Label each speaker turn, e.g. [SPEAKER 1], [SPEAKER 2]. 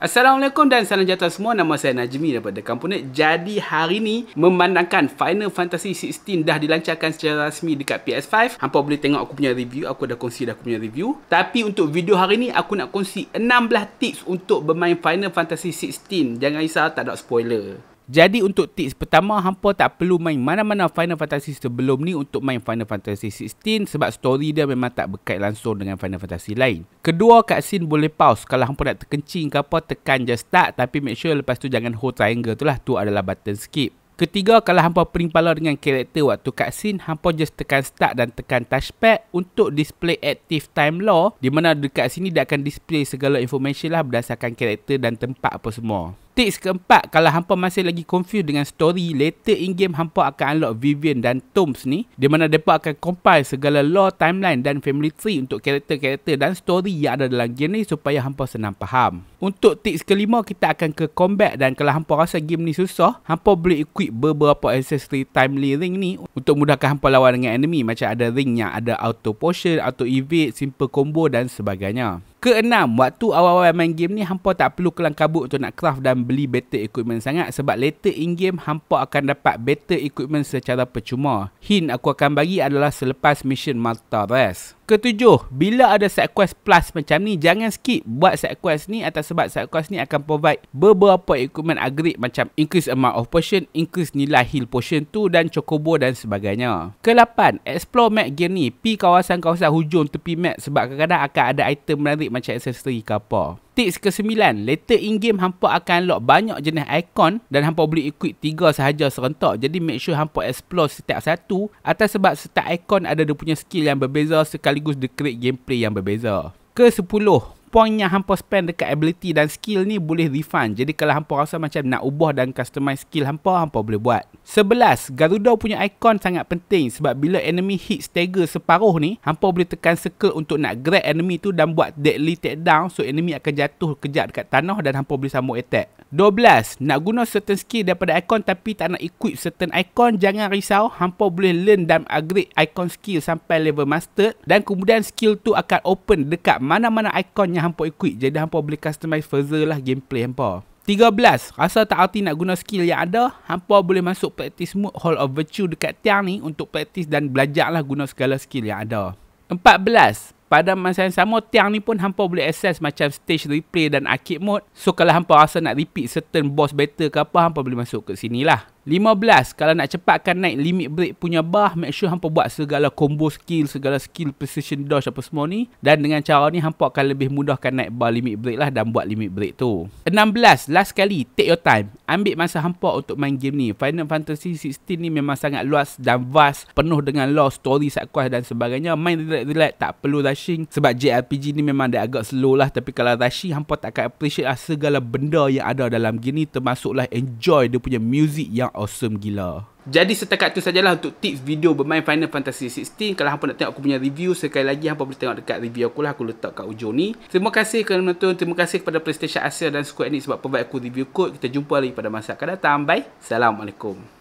[SPEAKER 1] Assalamualaikum dan salam sejahtera semua. Nama saya Najmi daripada Kampunet. Jadi hari ni memandangkan Final Fantasy 16 dah dilancarkan secara rasmi dekat PS5. Hampa boleh tengok aku punya review. Aku dah kongsi dah aku punya review. Tapi untuk video hari ni aku nak kongsi 16 tips untuk bermain Final Fantasy 16. Jangan risau tak ada spoiler. Jadi untuk tips pertama hampa tak perlu main mana-mana Final Fantasy sebelum ni untuk main Final Fantasy 16 sebab story dia memang tak berkait langsung dengan Final Fantasy lain. Kedua kat Sin boleh pause kalau hampa nak terkencing ke apa tekan je start tapi make sure lepas tu jangan hold triangle tu lah tu adalah button skip. Ketiga, kalau hampa pering pala dengan karakter waktu Sin hampa just tekan start dan tekan touchpad untuk display active time law di mana dekat sini dia akan display segala information lah berdasarkan karakter dan tempat apa semua. Stage keempat, kalau hampa masih lagi confused dengan story, later in game hampa akan unlock Vivian dan Tombs ni. Di mana mereka akan compile segala law timeline dan family tree untuk karakter-karakter dan story yang ada dalam game ni supaya hampa senang faham. Untuk tips kelima, kita akan ke combat dan kalau hampa rasa game ni susah, hampa boleh equip beberapa accessory timely ring ni untuk mudahkan hampa lawan dengan enemy macam ada ring yang ada auto potion, auto evade, simple combo dan sebagainya. Keenam, waktu awal-awal main game ni hampa tak perlu kelang kabut untuk nak craft dan beli better equipment sangat sebab later in game hampa akan dapat better equipment secara percuma. Hint aku akan bagi adalah selepas mission Malta Res. Ketujuh, bila ada side quest plus macam ni jangan skip buat side quest ni atas sebab side quest ni akan provide beberapa equipment agrik macam increase amount of potion, increase nilai heal potion tu dan chocobo dan sebagainya. Kelapan, explore map game ni. Pi kawasan-kawasan hujung tepi map sebab kadang-kadang akan ada item menarik cantik macam aksesori kapa. Tips ke sembilan, later in game hampa akan lock banyak jenis icon dan hampa boleh equip tiga sahaja serentak. Jadi make sure hampa explore setiap satu atas sebab setiap icon ada dia punya skill yang berbeza sekaligus dia create gameplay yang berbeza. Ke sepuluh, point yang hampa spend dekat ability dan skill ni boleh refund. Jadi kalau hampa rasa macam nak ubah dan customize skill hampa, hampa boleh buat. Sebelas Garuda punya icon sangat penting sebab bila enemy hit stagger separuh ni, hampa boleh tekan circle untuk nak grab enemy tu dan buat deadly takedown so enemy akan jatuh kejap dekat tanah dan hampa boleh sambung attack. 12. Nak guna certain skill daripada icon tapi tak nak equip certain icon, jangan risau. Hampa boleh learn dan upgrade icon skill sampai level master. Dan kemudian skill tu akan open dekat mana-mana icon yang hampa equip. Jadi hampa boleh customize further lah gameplay hampa. 13. Rasa tak arti nak guna skill yang ada, hampa boleh masuk practice mode Hall of Virtue dekat tiang ni untuk practice dan belajar lah guna segala skill yang ada. 14 pada masa yang sama tiang ni pun hampa boleh access macam stage replay dan arcade mode so kalau hampa rasa nak repeat certain boss battle ke apa hampa boleh masuk ke sini lah 15 kalau nak cepatkan naik limit break punya bah, make sure hampa buat segala combo skill segala skill precision dodge apa semua ni dan dengan cara ni hampa akan lebih mudahkan naik bar limit break lah dan buat limit break tu 16 last kali take your time ambil masa hampa untuk main game ni Final Fantasy 16 ni memang sangat luas dan vast penuh dengan lore story sub dan sebagainya main relax-relax tak perlu rush rushing sebab JRPG ni memang dia agak slow lah tapi kalau rushing hampa akan appreciate lah segala benda yang ada dalam gini termasuklah enjoy dia punya music yang awesome gila. Jadi setakat tu sajalah untuk tips video bermain Final Fantasy 16. Kalau hampa nak tengok aku punya review sekali lagi hampa boleh tengok dekat review aku lah aku letak kat ujung ni. Terima kasih kerana menonton. Terima kasih kepada PlayStation Asia dan Square Enix sebab provide aku review code. Kita jumpa lagi pada masa akan datang. Bye. Assalamualaikum.